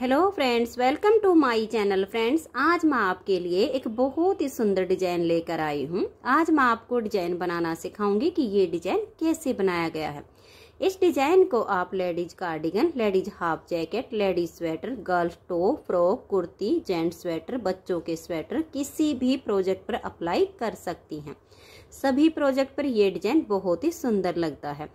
hello friends welcome to my channel friends आज मैं आपके लिए एक बहुत ही सुंदर डिजाइन लेकर आई हूँ आज मैं आपको डिजाइन बनाना सिखाऊंगी कि ये डिजाइन कैसे बनाया गया है इस डिजाइन को आप ladies cardigan ladies half jacket ladies sweater girls top frock kurti gent sweater बच्चों के स्वेटर किसी भी प्रोजेक्ट पर अप्लाई कर सकती हैं सभी प्रोजेक्ट पर यह डिजाइन बहुत ही सुंदर लगता है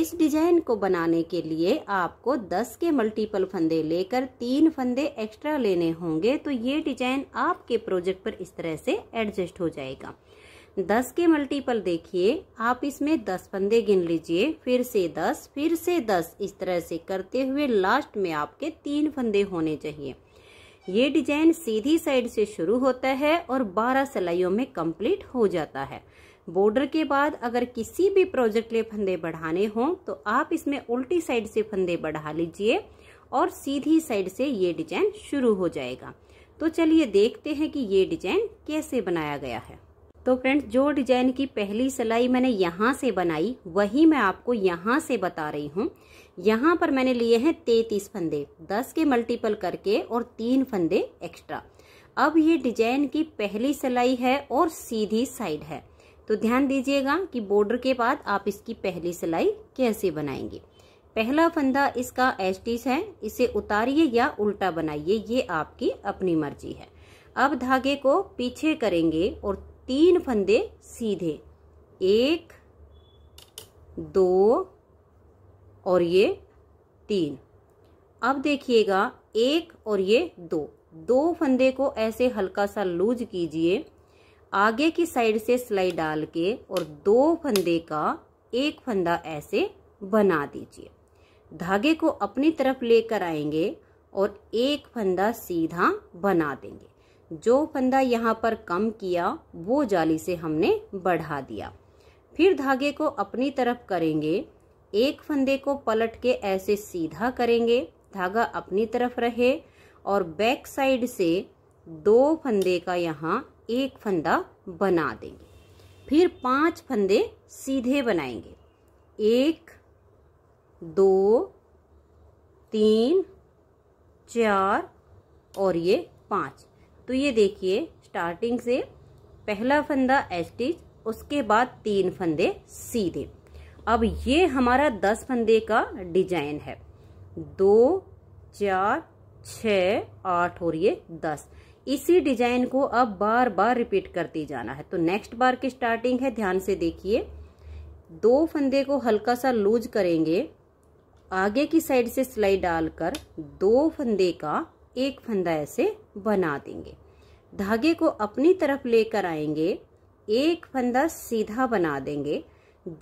इस डिजाइन को बनाने के लिए आपको 10 के मल्टीपल फंदे लेकर तीन फंदे एक्स्ट्रा लेने होंगे तो ये डिजाइन आपके प्रोजेक्ट पर इस तरह से एडजस्ट हो जाएगा 10 के मल्टीपल देखिए आप इसमें 10 फंदे गिन लीजिए फिर से 10 फिर से 10 इस तरह से करते हुए लास्ट में आपके तीन फंदे होने चाहिए ये डिजाइन सीधी साइड से शुरू होता है और 12 सिलाइयों में कंप्लीट हो जाता है बॉर्डर के बाद अगर किसी भी प्रोजेक्ट लिए फंदे बढ़ाने हों तो आप इसमें उल्टी साइड से फंदे बढ़ा लीजिए और सीधी साइड से ये डिजाइन शुरू हो जाएगा तो चलिए देखते हैं कि ये डिजाइन कैसे बनाया गया है तो फ्रेंड्स जो डिजाइन की पहली सिलाई मैंने यहाँ से बनाई वही मैं आपको यहाँ से बता रही हूँ यहाँ पर मैंने लिए हैं तैतीस फंदे दस के मल्टीपल करके और तीन फंदे एक्स्ट्रा अब ये डिजाइन की पहली सिलाई है और सीधी साइड है तो ध्यान दीजिएगा कि बॉर्डर के बाद आप इसकी पहली सिलाई कैसे बनाएंगे पहला फंदा इसका एस्टिस है इसे उतारिए या उल्टा बनाइए ये आपकी अपनी मर्जी है अब धागे को पीछे करेंगे और तीन फंदे सीधे एक दो और ये तीन अब देखिएगा एक और ये दो दो फंदे को ऐसे हल्का सा लूज कीजिए आगे की साइड से सिलाई डाल के और दो फंदे का एक फंदा ऐसे बना दीजिए धागे को अपनी तरफ लेकर आएंगे और एक फंदा सीधा बना देंगे जो फंदा यहाँ पर कम किया वो जाली से हमने बढ़ा दिया फिर धागे को अपनी तरफ करेंगे एक फंदे को पलट के ऐसे सीधा करेंगे धागा अपनी तरफ रहे और बैक साइड से दो फंदे का यहाँ एक फंदा बना देंगे फिर पांच फंदे सीधे बनाएंगे एक दो तीन चार और ये पांच तो ये देखिए स्टार्टिंग से पहला फंदा एस्टिच उसके बाद तीन फंदे सीधे अब ये हमारा दस फंदे का डिजाइन है दो चार छ आठ और ये दस इसी डिजाइन को अब बार बार रिपीट करती जाना है तो नेक्स्ट बार की स्टार्टिंग है ध्यान से देखिए दो फंदे को हल्का सा लूज करेंगे आगे की साइड से सिलाई डालकर दो फंदे का एक फंदा ऐसे बना देंगे धागे को अपनी तरफ लेकर आएंगे एक फंदा सीधा बना देंगे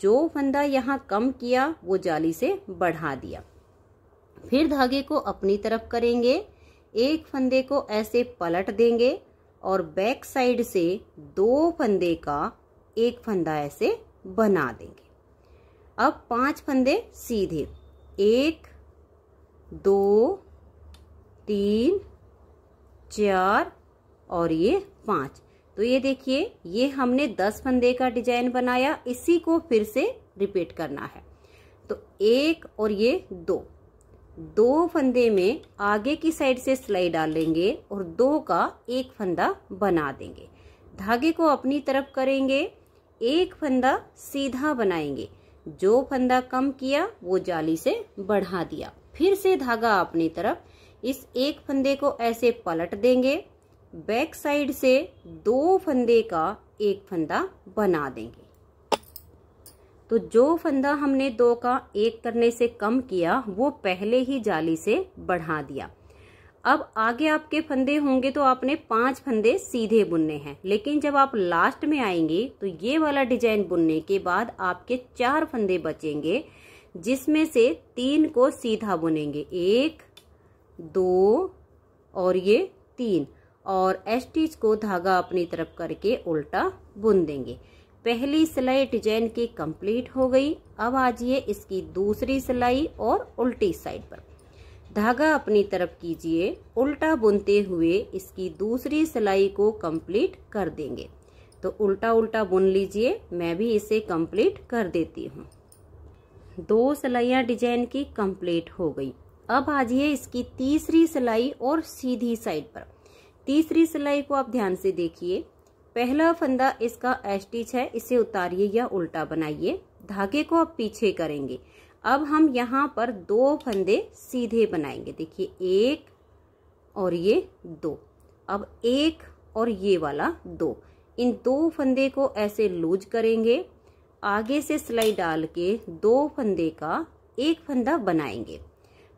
जो फंदा यहाँ कम किया वो जाली से बढ़ा दिया फिर धागे को अपनी तरफ करेंगे एक फंदे को ऐसे पलट देंगे और बैक साइड से दो फंदे का एक फंदा ऐसे बना देंगे अब पांच फंदे सीधे एक दो तीन चार और ये पांच तो ये देखिए ये हमने दस फंदे का डिजाइन बनाया इसी को फिर से रिपीट करना है तो एक और ये दो दो फंदे में आगे की साइड से सिलाई डालेंगे और दो का एक फंदा बना देंगे धागे को अपनी तरफ करेंगे एक फंदा सीधा बनाएंगे जो फंदा कम किया वो जाली से बढ़ा दिया फिर से धागा अपनी तरफ इस एक फंदे को ऐसे पलट देंगे बैक साइड से दो फंदे का एक फंदा बना देंगे तो जो फंदा हमने दो का एक करने से कम किया वो पहले ही जाली से बढ़ा दिया अब आगे आपके फंदे होंगे तो आपने पांच फंदे सीधे बुनने हैं लेकिन जब आप लास्ट में आएंगे तो ये वाला डिजाइन बुनने के बाद आपके चार फंदे बचेंगे जिसमें से तीन को सीधा बुनेंगे एक दो और ये तीन और एस्टिच को धागा अपनी तरफ करके उल्टा बुन देंगे पहली सिलाई डिजाइन की कंप्लीट हो गई अब आ जाइए इसकी दूसरी सिलाई और उल्टी साइड पर धागा अपनी तरफ कीजिए उल्टा बुनते हुए इसकी दूसरी सिलाई को कंप्लीट कर देंगे तो उल्टा उल्टा बुन लीजिए मैं भी इसे कंप्लीट कर देती हूँ दो सिलाइयाँ डिजाइन की कंप्लीट हो गई अब आ जाइए इसकी तीसरी सिलाई और सीधी साइड पर तीसरी सिलाई को आप ध्यान से देखिए पहला फंदा इसका एस्टिच है इसे उतारिए या उल्टा बनाइए धागे को आप पीछे करेंगे अब हम यहाँ पर दो फंदे सीधे बनाएंगे देखिए एक और ये दो अब एक और ये वाला दो इन दो फंदे को ऐसे लूज करेंगे आगे से सिलाई डाल के दो फंदे का एक फंदा बनाएंगे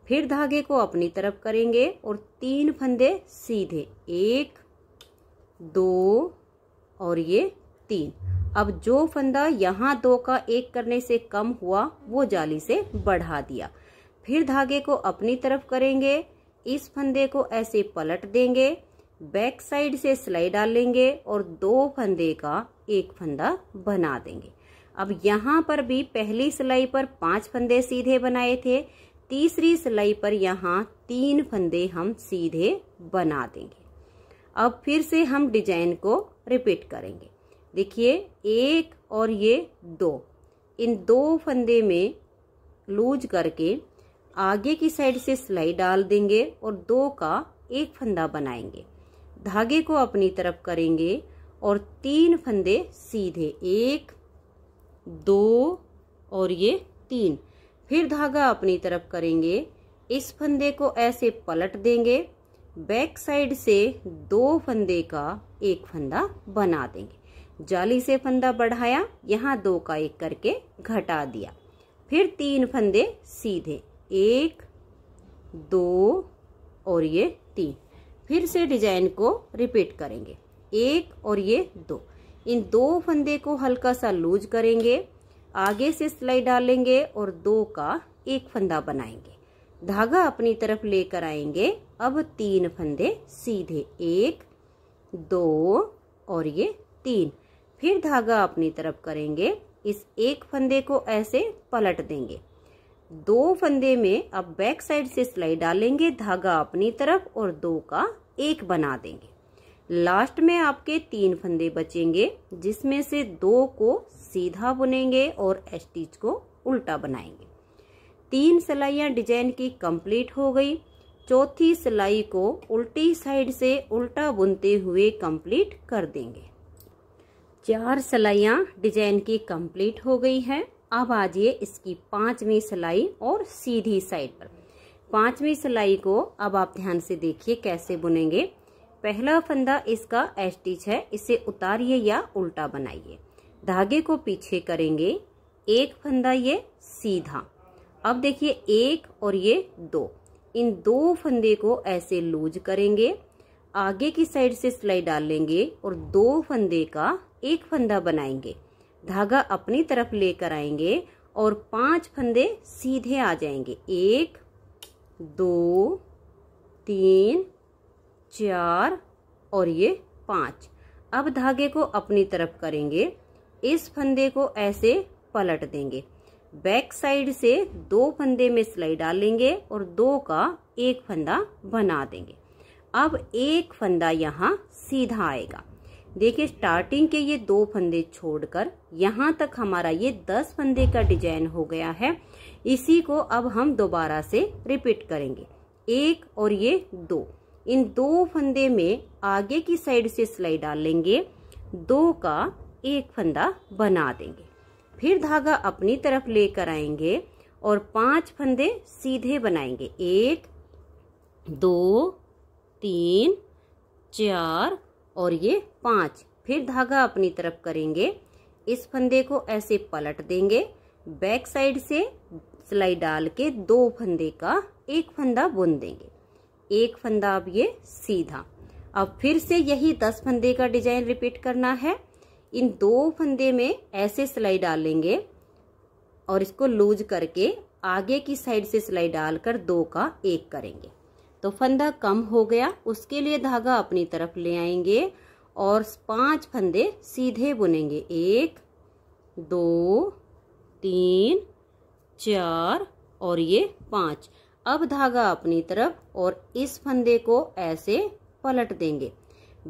फिर धागे को अपनी तरफ करेंगे और तीन फंदे सीधे एक दो और ये तीन अब जो फंदा यहाँ दो का एक करने से कम हुआ वो जाली से बढ़ा दिया फिर धागे को अपनी तरफ करेंगे इस फंदे को ऐसे पलट देंगे बैक साइड से सिलाई डालेंगे और दो फंदे का एक फंदा बना देंगे अब यहाँ पर भी पहली सिलाई पर पांच फंदे सीधे बनाए थे तीसरी सिलाई पर यहाँ तीन फंदे हम सीधे बना देंगे अब फिर से हम डिजाइन को रिपीट करेंगे देखिए एक और ये दो इन दो फंदे में लूज करके आगे की साइड से सिलाई डाल देंगे और दो का एक फंदा बनाएंगे धागे को अपनी तरफ करेंगे और तीन फंदे सीधे एक दो और ये तीन फिर धागा अपनी तरफ करेंगे इस फंदे को ऐसे पलट देंगे बैक साइड से दो फंदे का एक फंदा बना देंगे जाली से फंदा बढ़ाया यहाँ दो का एक करके घटा दिया फिर तीन फंदे सीधे एक दो और ये तीन फिर से डिजाइन को रिपीट करेंगे एक और ये दो इन दो फंदे को हल्का सा लूज करेंगे आगे से सिलाई डालेंगे और दो का एक फंदा बनाएंगे धागा अपनी तरफ लेकर आएंगे अब तीन फंदे सीधे एक दो और ये तीन फिर धागा अपनी तरफ करेंगे इस एक फंदे को ऐसे पलट देंगे दो फंदे में अब बैक साइड से सिलाई डालेंगे धागा अपनी तरफ और दो का एक बना देंगे लास्ट में आपके तीन फंदे बचेंगे जिसमें से दो को सीधा बुनेंगे और स्टिच को उल्टा बनाएंगे तीन सिलाइयाँ डिजाइन की कंप्लीट हो गई चौथी सिलाई को उल्टी साइड से उल्टा बुनते हुए कंप्लीट कर देंगे चार सिलाइयाँ डिजाइन की कंप्लीट हो गई है अब आ जाइए इसकी पांचवी सिलाई और सीधी साइड पर पांचवी सिलाई को अब आप ध्यान से देखिए कैसे बुनेंगे पहला फंदा इसका एस्टिच है इसे उतारिए या उल्टा बनाइए धागे को पीछे करेंगे एक फंदा ये सीधा अब देखिए एक और ये दो इन दो फंदे को ऐसे लूज करेंगे आगे की साइड से सिलाई डाल लेंगे और दो फंदे का एक फंदा बनाएंगे धागा अपनी तरफ लेकर आएंगे और पांच फंदे सीधे आ जाएंगे एक दो तीन चार और ये पांच अब धागे को अपनी तरफ करेंगे इस फंदे को ऐसे पलट देंगे बैक साइड से दो फंदे में सिलाई डालेंगे और दो का एक फंदा बना देंगे अब एक फंदा यहाँ सीधा आएगा देखिए स्टार्टिंग के ये दो फंदे छोड़कर यहाँ तक हमारा ये दस फंदे का डिजाइन हो गया है इसी को अब हम दोबारा से रिपीट करेंगे एक और ये दो इन दो फंदे में आगे की साइड से सिलाई डालेंगे दो का एक फंदा बना देंगे फिर धागा अपनी तरफ लेकर आएंगे और पांच फंदे सीधे बनाएंगे एक दो तीन चार और ये पांच फिर धागा अपनी तरफ करेंगे इस फंदे को ऐसे पलट देंगे बैक साइड से सिलाई डाल के दो फंदे का एक फंदा बुन देंगे एक फंदा अब ये सीधा अब फिर से यही दस फंदे का डिजाइन रिपीट करना है इन दो फंदे में ऐसे सिलाई डालेंगे और इसको लूज करके आगे की साइड से सिलाई डालकर दो का एक करेंगे तो फंदा कम हो गया उसके लिए धागा अपनी तरफ ले आएंगे और पांच फंदे सीधे बुनेंगे एक दो तीन चार और ये पांच अब धागा अपनी तरफ और इस फंदे को ऐसे पलट देंगे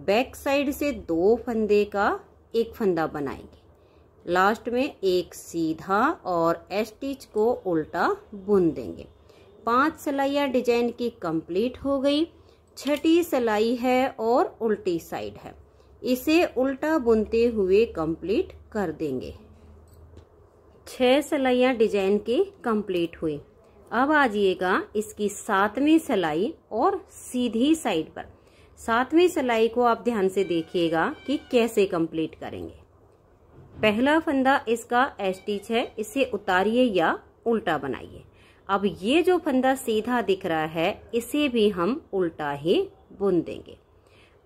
बैक साइड से दो फंदे का एक फंदा बनाएंगे लास्ट में एक सीधा और एस्टिच को उल्टा बुन देंगे पांच सिलाइयाँ डिजाइन की कंप्लीट हो गई छठी सिलाई है और उल्टी साइड है इसे उल्टा बुनते हुए कंप्लीट कर देंगे छह सिलाइयाँ डिजाइन की कंप्लीट हुई अब आ जाइएगा इसकी सातवीं सिलाई और सीधी साइड पर सातवीं सिलाई को आप ध्यान से देखिएगा कि कैसे कंप्लीट करेंगे पहला फंदा इसका एस्टिच है इसे उतारिए या उल्टा बनाइए अब ये जो फंदा सीधा दिख रहा है इसे भी हम उल्टा ही बुन देंगे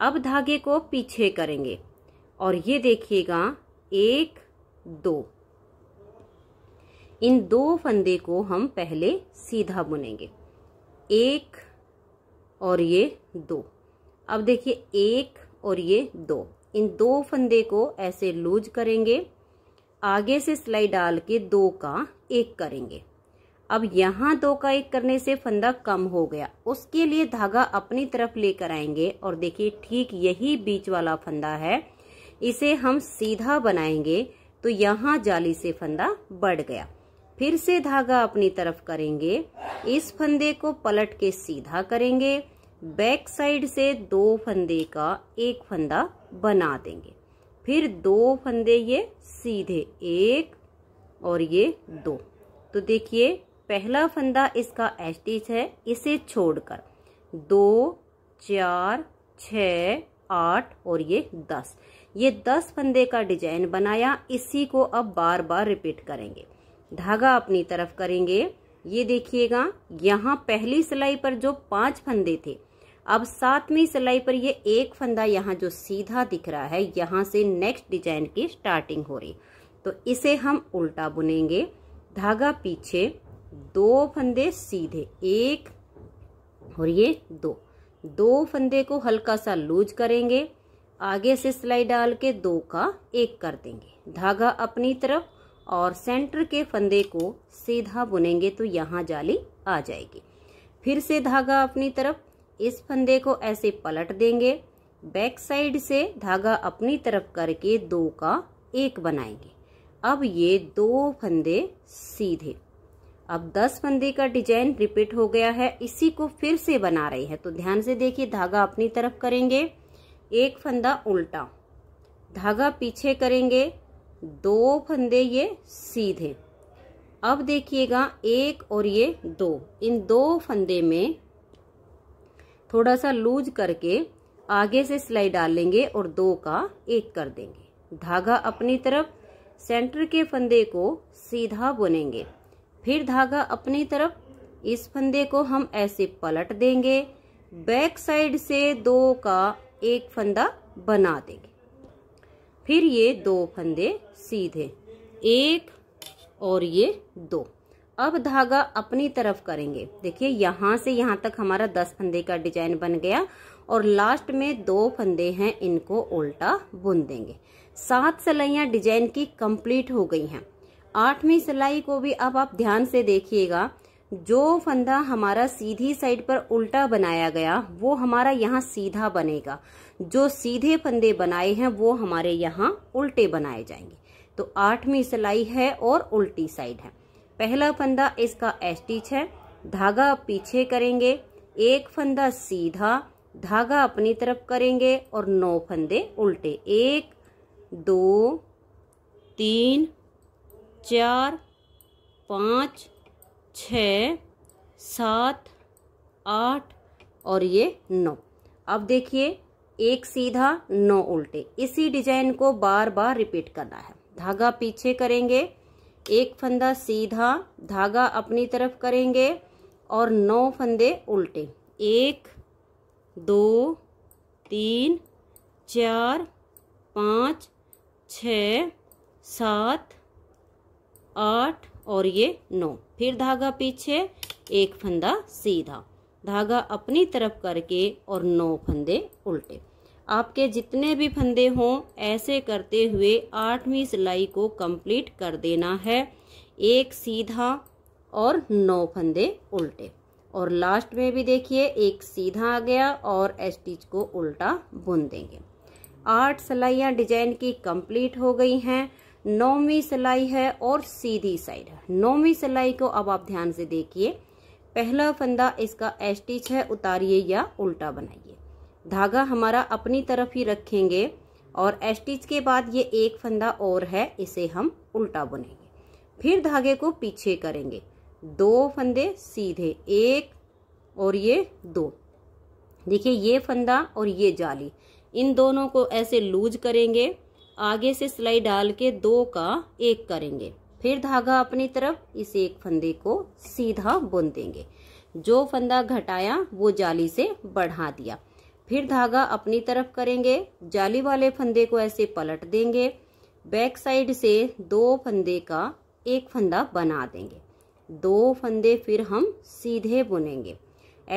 अब धागे को पीछे करेंगे और ये देखिएगा एक दो इन दो फंदे को हम पहले सीधा बुनेंगे एक और ये दो अब देखिए एक और ये दो इन दो फंदे को ऐसे लूज करेंगे आगे से सिलाई डाल के दो का एक करेंगे अब यहाँ दो का एक करने से फंदा कम हो गया उसके लिए धागा अपनी तरफ लेकर आएंगे और देखिए ठीक यही बीच वाला फंदा है इसे हम सीधा बनाएंगे तो यहाँ जाली से फंदा बढ़ गया फिर से धागा अपनी तरफ करेंगे इस फंदे को पलट के सीधा करेंगे बैक साइड से दो फंदे का एक फंदा बना देंगे फिर दो फंदे ये सीधे एक और ये दो तो देखिए पहला फंदा इसका एस्टिच है इसे छोड़कर दो चार छ आठ और ये दस ये दस फंदे का डिजाइन बनाया इसी को अब बार बार रिपीट करेंगे धागा अपनी तरफ करेंगे ये देखिएगा यहाँ पहली सिलाई पर जो पांच फंदे थे अब सातवीं सिलाई पर ये एक फंदा यहाँ जो सीधा दिख रहा है यहाँ से नेक्स्ट डिजाइन की स्टार्टिंग हो रही तो इसे हम उल्टा बुनेंगे धागा पीछे दो फंदे सीधे एक और ये दो दो फंदे को हल्का सा लूज करेंगे आगे से सिलाई डाल के दो का एक कर देंगे धागा अपनी तरफ और सेंटर के फंदे को सीधा बुनेंगे तो यहाँ जाली आ जाएगी फिर से धागा अपनी तरफ इस फंदे को ऐसे पलट देंगे बैक साइड से धागा अपनी तरफ करके दो का एक बनाएंगे अब ये दो फंदे सीधे अब दस फंदे का डिजाइन रिपीट हो गया है इसी को फिर से बना रही है तो ध्यान से देखिए धागा अपनी तरफ करेंगे एक फंदा उल्टा धागा पीछे करेंगे दो फंदे ये सीधे अब देखिएगा एक और ये दो इन दो फंदे में थोड़ा सा लूज करके आगे से सिलाई डाल लेंगे और दो का एक कर देंगे धागा अपनी तरफ सेंटर के फंदे को सीधा बुनेंगे फिर धागा अपनी तरफ इस फंदे को हम ऐसे पलट देंगे बैक साइड से दो का एक फंदा बना देंगे फिर ये दो फंदे सीधे एक और ये दो अब धागा अपनी तरफ करेंगे देखिए यहाँ से यहाँ तक हमारा दस फंदे का डिजाइन बन गया और लास्ट में दो फंदे हैं इनको उल्टा बुन देंगे सात सिलाइयाँ डिजाइन की कंप्लीट हो गई हैं आठवीं सिलाई को भी अब आप ध्यान से देखिएगा जो फंदा हमारा सीधी साइड पर उल्टा बनाया गया वो हमारा यहाँ सीधा बनेगा जो सीधे फंदे बनाए हैं वो हमारे यहाँ उल्टे बनाए जाएंगे तो आठवीं सिलाई है और उल्टी साइड है पहला फंदा इसका एस्टिच है धागा पीछे करेंगे एक फंदा सीधा धागा अपनी तरफ करेंगे और नौ फंदे उल्टे एक दो तीन चार पाँच छ सात आठ और ये नौ अब देखिए एक सीधा नौ उल्टे इसी डिजाइन को बार बार रिपीट करना है धागा पीछे करेंगे एक फंदा सीधा धागा अपनी तरफ करेंगे और नौ फंदे उल्टे एक दो तीन चार पाँच छ सात आठ और ये नौ फिर धागा पीछे एक फंदा सीधा धागा अपनी तरफ करके और नौ फंदे उल्टे आपके जितने भी फंदे हों ऐसे करते हुए आठवीं सिलाई को कंप्लीट कर देना है एक सीधा और नौ फंदे उल्टे और लास्ट में भी देखिए एक सीधा आ गया और स्टिच को उल्टा बुन देंगे आठ सिलाइयाँ डिजाइन की कंप्लीट हो गई हैं नौवीं सिलाई है और सीधी साइड है नौवीं सिलाई को अब आप ध्यान से देखिए पहला फंदा इसका स्टिच है उतारिए या उल्टा बनाइए धागा हमारा अपनी तरफ ही रखेंगे और एस्टिच के बाद ये एक फंदा और है इसे हम उल्टा बुनेंगे फिर धागे को पीछे करेंगे दो फंदे सीधे एक और ये दो देखिए ये फंदा और ये जाली इन दोनों को ऐसे लूज करेंगे आगे से सिलाई डाल के दो का एक करेंगे फिर धागा अपनी तरफ इस एक फंदे को सीधा बुन देंगे जो फंदा घटाया वो जाली से बढ़ा दिया फिर धागा अपनी तरफ करेंगे जाली वाले फंदे को ऐसे पलट देंगे बैक साइड से दो फंदे का एक फंदा बना देंगे दो फंदे फिर हम सीधे बुनेंगे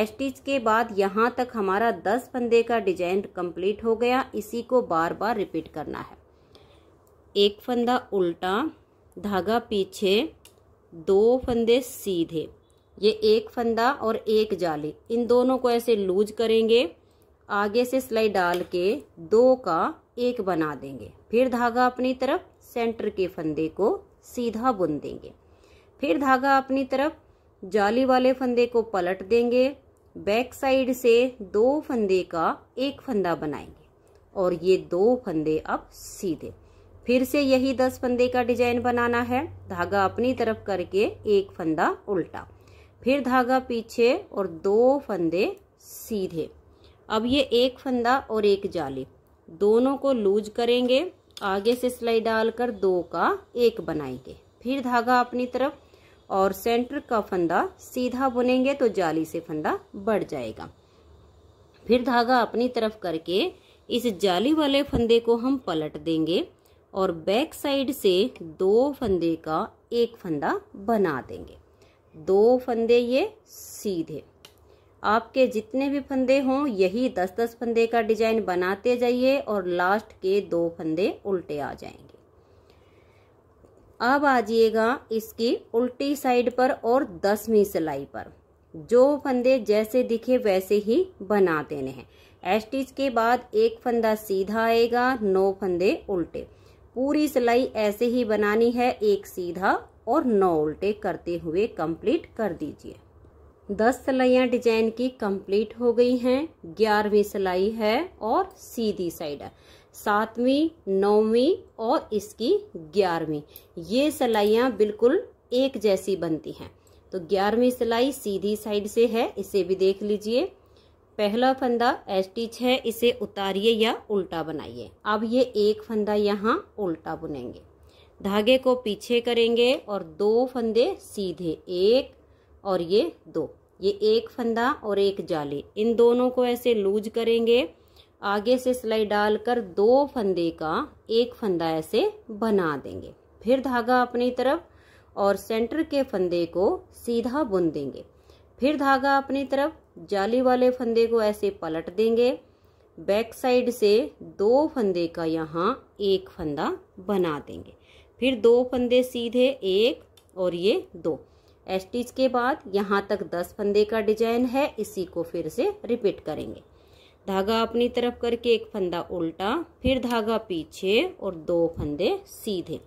एस्टिच के बाद यहाँ तक हमारा दस फंदे का डिजाइन कंप्लीट हो गया इसी को बार बार रिपीट करना है एक फंदा उल्टा धागा पीछे दो फंदे सीधे ये एक फंदा और एक जाली इन दोनों को ऐसे लूज करेंगे आगे से सिलाई डाल के दो का एक बना देंगे फिर धागा अपनी तरफ सेंटर के फंदे को सीधा बुन देंगे फिर धागा अपनी तरफ जाली वाले फंदे को पलट देंगे बैक साइड से दो फंदे का एक फंदा बनाएंगे और ये दो फंदे अब सीधे फिर से यही दस फंदे का डिजाइन बनाना है धागा अपनी तरफ करके एक फंदा उल्टा फिर धागा पीछे और दो फंदे सीधे अब ये एक फंदा और एक जाली दोनों को लूज करेंगे आगे से सिलाई डालकर दो का एक बनाएंगे फिर धागा अपनी तरफ और सेंटर का फंदा सीधा बुनेंगे तो जाली से फंदा बढ़ जाएगा फिर धागा अपनी तरफ करके इस जाली वाले फंदे को हम पलट देंगे और बैक साइड से दो फंदे का एक फंदा बना देंगे दो फंदे ये सीधे आपके जितने भी फंदे हों यही दस दस फंदे का डिजाइन बनाते जाइए और लास्ट के दो फंदे उल्टे आ जाएंगे अब आ जाइएगा इसकी उल्टी साइड पर और दसवीं सिलाई पर जो फंदे जैसे दिखे वैसे ही बना देने हैं एस्टिच के बाद एक फंदा सीधा आएगा नौ फंदे उल्टे पूरी सिलाई ऐसे ही बनानी है एक सीधा और नौ उल्टे करते हुए कंप्लीट कर दीजिए दस सिलाइयाँ डिजाइन की कंप्लीट हो गई हैं ग्यारहवीं सिलाई है और सीधी साइड है सातवीं नौवीं और इसकी ग्यारहवीं ये सिलाइयाँ बिल्कुल एक जैसी बनती हैं तो ग्यारहवीं सिलाई सीधी साइड से है इसे भी देख लीजिए पहला फंदा एस्टिच है इसे उतारिए या उल्टा बनाइए अब ये एक फंदा यहाँ उल्टा बुनेंगे धागे को पीछे करेंगे और दो फंदे सीधे एक और ये दो ये एक फंदा और एक जाली इन दोनों को ऐसे लूज करेंगे आगे से सिलाई डालकर दो फंदे का एक फंदा ऐसे बना देंगे फिर धागा अपनी तरफ और सेंटर के फंदे को सीधा बुन देंगे फिर धागा अपनी तरफ जाली वाले फंदे को ऐसे पलट देंगे बैक साइड से दो फंदे का यहाँ एक फंदा बना देंगे फिर दो फंदे सीधे एक और ये दो स्टिच के बाद यहाँ तक दस फंदे का डिजाइन है इसी को फिर से रिपीट करेंगे धागा अपनी तरफ करके एक फंदा उल्टा फिर धागा पीछे और दो फंदे सीधे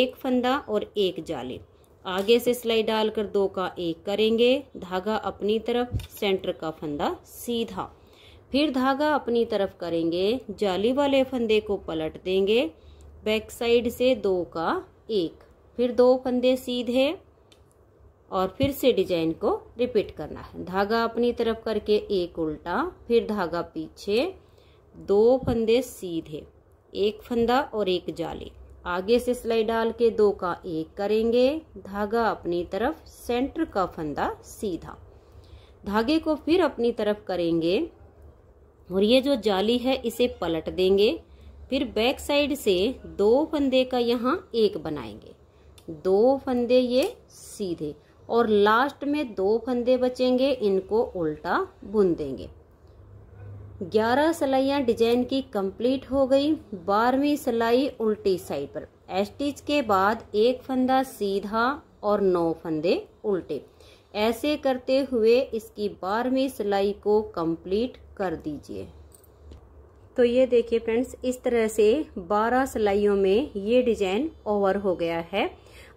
एक फंदा और एक जाली आगे से सिलाई डालकर दो का एक करेंगे धागा अपनी तरफ सेंटर का फंदा सीधा फिर धागा अपनी तरफ करेंगे जाली वाले फंदे को पलट देंगे बैक साइड से दो का एक फिर दो फंदे सीधे और फिर से डिजाइन को रिपीट करना है धागा अपनी तरफ करके एक उल्टा फिर धागा पीछे दो फंदे सीधे एक फंदा और एक जाली आगे से सिलाई डाल के दो का एक करेंगे धागा अपनी तरफ सेंटर का फंदा सीधा धागे को फिर अपनी तरफ करेंगे और ये जो जाली है इसे पलट देंगे फिर बैक साइड से दो फंदे का यहाँ एक बनाएंगे दो फंदे ये सीधे और लास्ट में दो फंदे बचेंगे इनको उल्टा बुन देंगे ग्यारह सिलाइयाँ डिजाइन की कंप्लीट हो गई बारहवीं सिलाई उल्टी साइड पर एस्टिच के बाद एक फंदा सीधा और नौ फंदे उल्टे ऐसे करते हुए इसकी बारहवीं सिलाई को कंप्लीट कर दीजिए तो ये देखिए फ्रेंड्स इस तरह से 12 सिलाइयों में ये डिजाइन ओवर हो गया है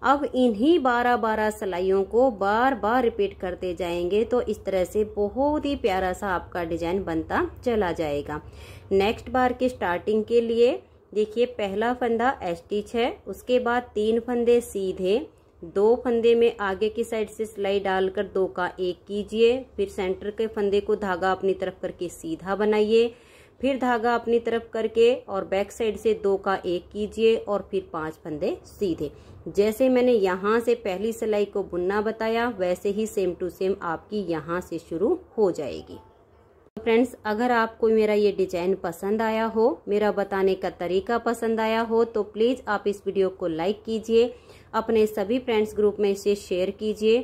अब इन्हीं बारह बारह सिलाइयों को बार बार रिपीट करते जाएंगे तो इस तरह से बहुत ही प्यारा सा आपका डिजाइन बनता चला जाएगा नेक्स्ट बार के स्टार्टिंग के लिए देखिए पहला फंदा एस्टिच है उसके बाद तीन फंदे सीधे दो फंदे में आगे की साइड से सिलाई डालकर दो का एक कीजिए फिर सेंटर के फंदे को धागा अपनी तरफ करके सीधा बनाइए फिर धागा अपनी तरफ करके और बैक साइड से दो का एक कीजिए और फिर पांच फंदे सीधे जैसे मैंने यहाँ से पहली सिलाई को बुनना बताया वैसे ही सेम टू सेम आपकी यहाँ से शुरू हो जाएगी फ्रेंड्स अगर आपको मेरा ये डिजाइन पसंद आया हो मेरा बताने का तरीका पसंद आया हो तो प्लीज़ आप इस वीडियो को लाइक कीजिए अपने सभी फ्रेंड्स ग्रुप में इसे शेयर कीजिए